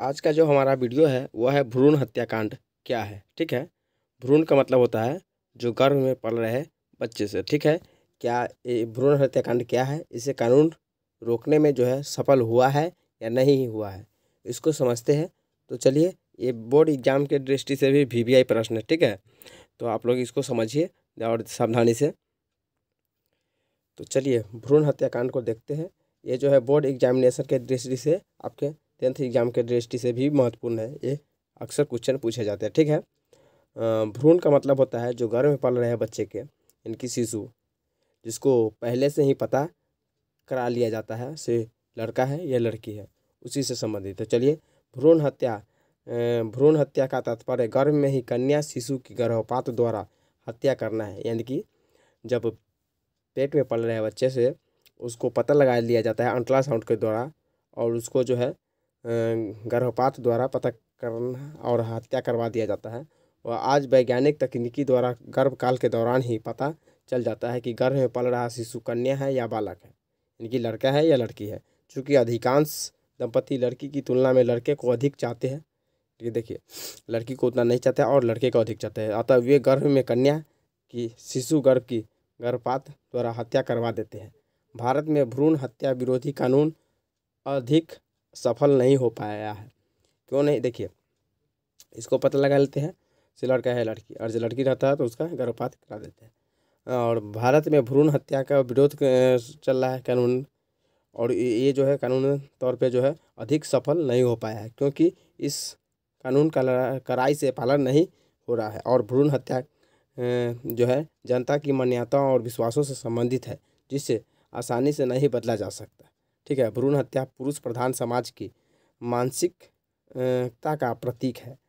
आज का जो हमारा वीडियो है वह है भ्रूण हत्याकांड क्या है ठीक है भ्रूण का मतलब होता है जो गर्भ में पल रहे बच्चे से ठीक है क्या ये भ्रूण हत्याकांड क्या है इसे कानून रोकने में जो है सफल हुआ है या नहीं हुआ है इसको समझते हैं तो चलिए ये बोर्ड एग्जाम के दृष्टि से भी वी वी आई प्रश्न है ठीक है तो आप लोग इसको समझिए और सावधानी से तो चलिए भ्रूण हत्याकांड को देखते हैं ये जो है बोर्ड एग्जामिनेशन के दृष्टि से आपके टेंथ एग्जाम के दृष्टि से भी महत्वपूर्ण है ये अक्सर क्वेश्चन पूछे जाते हैं ठीक है भ्रूण का मतलब होता है जो गर्भ में पल रहे हैं बच्चे के इनकी शिशु जिसको पहले से ही पता करा लिया जाता है से लड़का है या लड़की है उसी से संबंधित तो चलिए भ्रूण हत्या भ्रूण हत्या का तात्पर्य गर्भ में ही कन्या शिशु की गर्भपात द्वारा हत्या करना है यानी कि जब पेट में पल रहे बच्चे से उसको पता लगा लिया जाता है अल्ट्रासाउंड के द्वारा और उसको जो है गर्भपात द्वारा पता करना और हत्या करवा दिया जाता है वह आज वैज्ञानिक तकनीकी द्वारा गर्भकाल के दौरान ही पता चल जाता है कि गर्भ में पल रहा शिशु कन्या है या बालक है इनकी लड़का है या लड़की है चूँकि अधिकांश दंपति लड़की की तुलना में लड़के को अधिक चाहते हैं ये देखिए लड़की को उतना नहीं चाहते और लड़के को अधिक चाहते हैं अतः वे गर्भ में कन्या की शिशु गर्भ की गर्भपात द्वारा हत्या करवा देते हैं भारत में भ्रूण हत्या विरोधी कानून अधिक सफल नहीं हो पाया है क्यों नहीं देखिए इसको पता लगा लेते हैं से लड़का है लड़की और जो लड़की रहता है तो उसका गर्भपात करा देते हैं और भारत में भ्रूण हत्या का विरोध चल रहा है कानून और ये जो है कानून तौर पे जो है अधिक सफल नहीं हो पाया है क्योंकि इस कानून का कड़ाई से पालन नहीं हो रहा है और भ्रूण हत्या जो है जनता की मान्यताओं और विश्वासों से संबंधित है जिसे आसानी से नहीं बदला जा सकता ठीक है भ्रूण हत्या पुरुष प्रधान समाज की मानसिकता का प्रतीक है